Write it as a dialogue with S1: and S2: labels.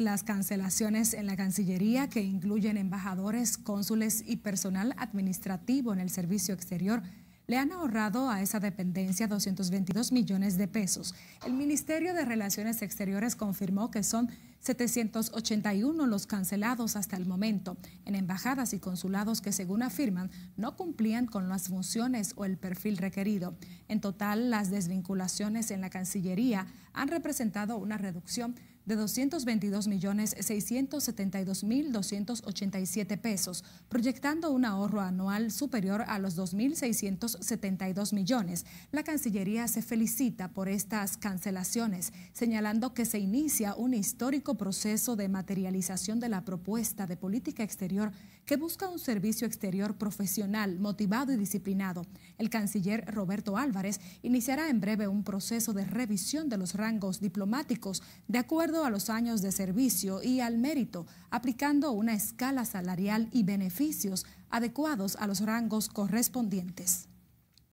S1: las cancelaciones en la Cancillería, que incluyen embajadores, cónsules y personal administrativo en el servicio exterior, le han ahorrado a esa dependencia 222 millones de pesos. El Ministerio de Relaciones Exteriores confirmó que son 781 los cancelados hasta el momento en embajadas y consulados que, según afirman, no cumplían con las funciones o el perfil requerido. En total, las desvinculaciones en la Cancillería han representado una reducción de 222.672.287 pesos, proyectando un ahorro anual superior a los 2.672 millones. La Cancillería se felicita por estas cancelaciones, señalando que se inicia un histórico proceso de materialización de la propuesta de política exterior que busca un servicio exterior profesional, motivado y disciplinado. El canciller Roberto Álvarez iniciará en breve un proceso de revisión de los rangos diplomáticos de acuerdo a los años de servicio y al mérito, aplicando una escala salarial y beneficios adecuados a los rangos correspondientes.